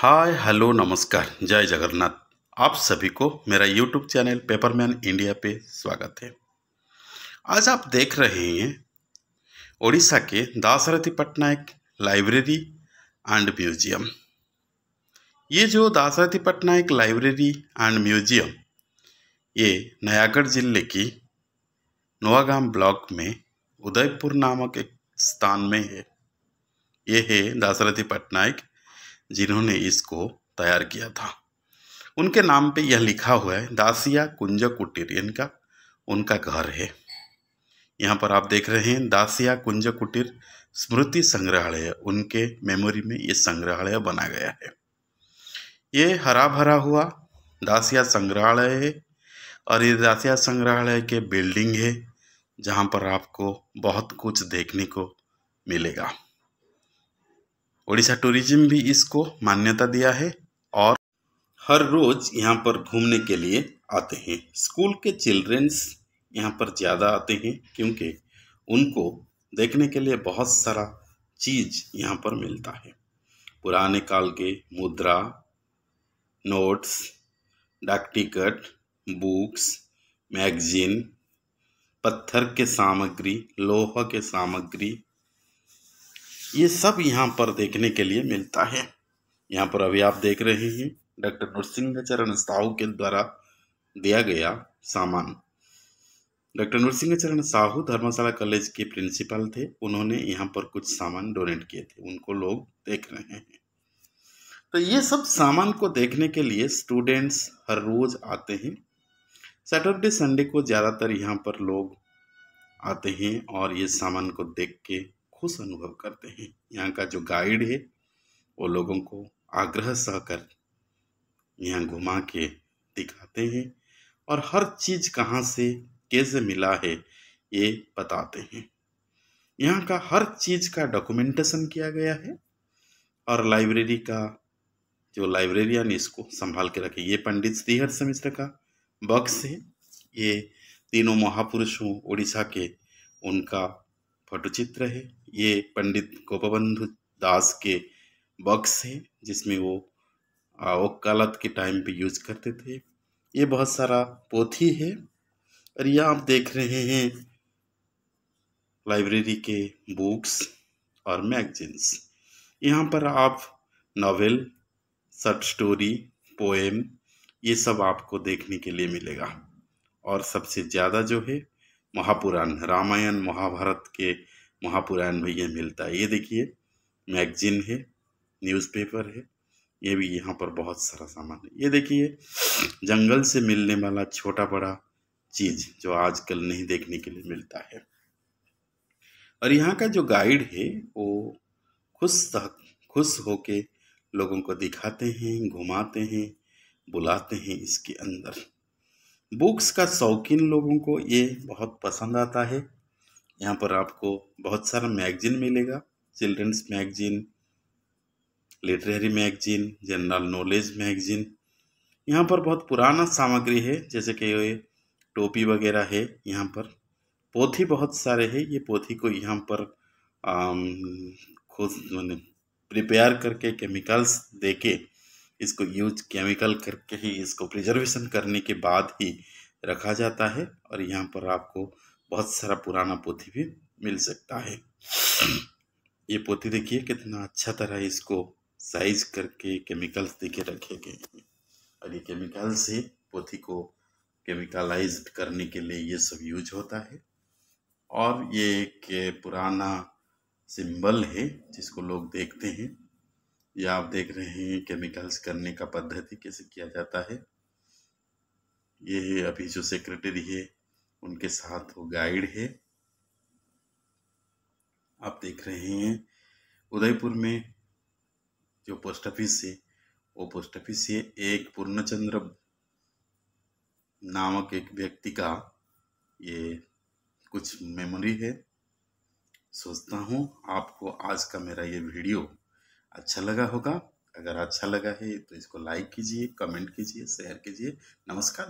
hi hello नमस्कार जय जगन्नाथ आप सभी को मेरा यूट्यूब चैनल पेपरमैन इंडिया पे स्वागत है आज आप देख रहे हैं ओडिशा के Dasarathi Patnaik library and museum ये जो Dasarathi Patnaik library and museum ये नयागढ़ जिले की नोआगाम ब्लॉक में उदयपुर नामक एक स्थान में है ये है दासरथी पटनायक जिन्होंने इसको तैयार किया था उनके नाम पे यह लिखा हुआ है दासिया कुंज कुटीर का उनका घर है यहाँ पर आप देख रहे हैं दासिया कुंज कुटीर स्मृति संग्रहालय उनके मेमोरी में ये संग्रहालय बना गया है ये हरा भरा हुआ दासिया संग्रहालय है और ये दासिया संग्रहालय के बिल्डिंग है जहाँ पर आपको बहुत कुछ देखने को मिलेगा ओडिशा टूरिज्म भी इसको मान्यता दिया है और हर रोज़ यहाँ पर घूमने के लिए आते हैं स्कूल के चिल्ड्रेंस यहाँ पर ज़्यादा आते हैं क्योंकि उनको देखने के लिए बहुत सारा चीज़ यहाँ पर मिलता है पुराने काल के मुद्रा नोट्स डाक टिकट बुक्स मैगजीन पत्थर के सामग्री लोहा के सामग्री ये सब यहाँ पर देखने के लिए मिलता है यहाँ पर अभी आप देख रहे हैं डॉक्टर नरसिंह चरण साहू के द्वारा दिया गया सामान डॉक्टर नरसिंह चरण साहू धर्मशाला कॉलेज के प्रिंसिपल थे उन्होंने यहाँ पर कुछ सामान डोनेट किए थे उनको लोग देख रहे हैं तो ये सब सामान को देखने के लिए स्टूडेंट्स हर रोज आते हैं सैटरडे संडे को ज़्यादातर यहाँ पर लोग आते हैं और ये सामान को देख के खुश अनुभव करते हैं यहाँ का जो गाइड है वो लोगों को आग्रह सहकर यहाँ घुमा के दिखाते हैं और हर चीज़ कहाँ से कैसे मिला है ये बताते हैं यहाँ का हर चीज़ का डॉक्यूमेंटेशन किया गया है और लाइब्रेरी का जो लाइब्रेरियन इसको संभाल के रखे ये पंडित श्रीहर समिश्र का बक्स है ये तीनों महापुरुषों उड़ीसा के उनका फोटोचित्र है ये पंडित गोपबंधु दास के बॉक्स है जिसमें वो वकालत के टाइम पे यूज करते थे ये बहुत सारा पोथी है और यह आप देख रहे हैं लाइब्रेरी के बुक्स और मैगजीन्स यहाँ पर आप नावल शॉर्ट स्टोरी पोएम ये सब आपको देखने के लिए मिलेगा और सबसे ज़्यादा जो है महापुराण रामायण महाभारत के महापुराण भी ये मिलता है ये देखिए मैगजीन है न्यूज़पेपर है ये भी यहाँ पर बहुत सारा सामान है ये देखिए जंगल से मिलने वाला छोटा बड़ा चीज़ जो आजकल नहीं देखने के लिए मिलता है और यहाँ का जो गाइड है वो खुश तक खुश होके लोगों को दिखाते हैं घुमाते हैं बुलाते हैं इसके अंदर बुक्स का शौकीन लोगों को ये बहुत पसंद आता है यहाँ पर आपको बहुत सारा मैगजीन मिलेगा children's magazine literary magazine general knowledge magazine यहाँ पर बहुत पुराना सामग्री है जैसे कि ये टोपी वगैरह है यहाँ पर पोथी बहुत सारे हैं ये पोथी को यहाँ पर खुद मैंने प्रिपेयर करके केमिकल्स देके इसको यूज केमिकल करके ही इसको प्रिजर्वेशन करने के बाद ही रखा जाता है और यहाँ पर आपको बहुत सारा पुराना पोथी भी मिल सकता है ये पोथी देखिए कितना अच्छा तरह इसको साइज करके केमिकल्स देके रखे गए हैं और ये केमिकल्स ही पोथी को केमिकलाइज करने के लिए ये सब यूज होता है और ये एक पुराना सिंबल है जिसको लोग देखते हैं या आप देख रहे हैं केमिकल्स करने का पद्धति कैसे किया जाता है ये है अभी जो सेक्रेटरी है उनके साथ वो गाइड है आप देख रहे हैं उदयपुर में जो पोस्ट ऑफिस है वो पोस्ट ऑफिस है एक पूर्णचंद्र नामक एक व्यक्ति का ये कुछ मेमोरी है सोचता हूँ आपको आज का मेरा ये वीडियो अच्छा लगा होगा अगर अच्छा लगा है तो इसको लाइक कीजिए कमेंट कीजिए शेयर कीजिए नमस्कार